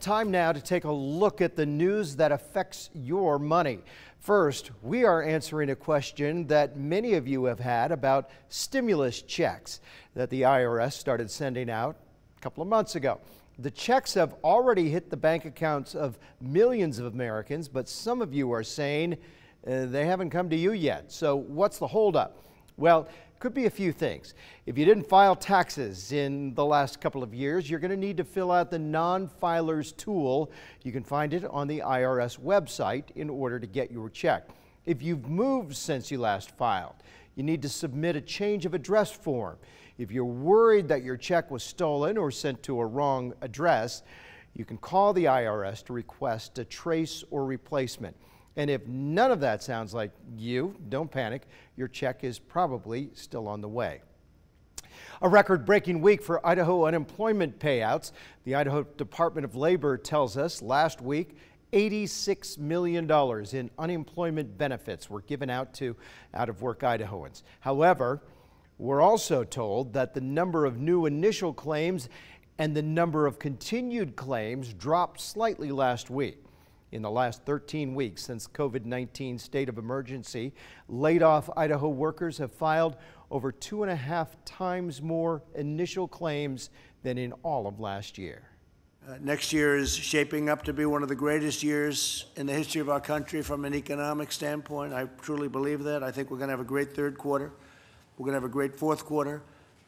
Time now to take a look at the news that affects your money. First, we are answering a question that many of you have had about stimulus checks that the IRS started sending out a couple of months ago. The checks have already hit the bank accounts of millions of Americans, but some of you are saying uh, they haven't come to you yet. So, what's the holdup? Well, could be a few things. If you didn't file taxes in the last couple of years, you're going to need to fill out the non-filers tool. You can find it on the IRS website in order to get your check. If you've moved since you last filed, you need to submit a change of address form. If you're worried that your check was stolen or sent to a wrong address, you can call the IRS to request a trace or replacement. And if none of that sounds like you, don't panic. Your check is probably still on the way. A record breaking week for Idaho unemployment payouts. The Idaho Department of Labor tells us last week $86 million in unemployment benefits were given out to out of work Idahoans. However, we're also told that the number of new initial claims and the number of continued claims dropped slightly last week in the last 13 weeks since COVID-19 state of emergency. Laid off Idaho workers have filed over two and a half times more initial claims than in all of last year. Uh, next year is shaping up to be one of the greatest years in the history of our country from an economic standpoint. I truly believe that. I think we're going to have a great third quarter. We're going to have a great fourth quarter.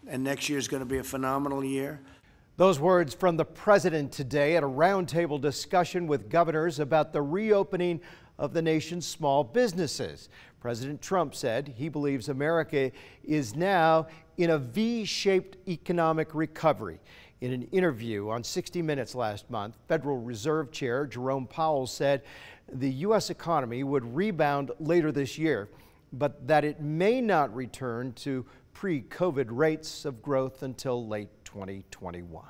And next year is going to be a phenomenal year. Those words from the president today at a roundtable discussion with governors about the reopening of the nation's small businesses. President Trump said he believes America is now in a V shaped economic recovery. In an interview on 60 Minutes last month, Federal Reserve Chair Jerome Powell said the U.S. economy would rebound later this year, but that it may not return to pre COVID rates of growth until late 2021.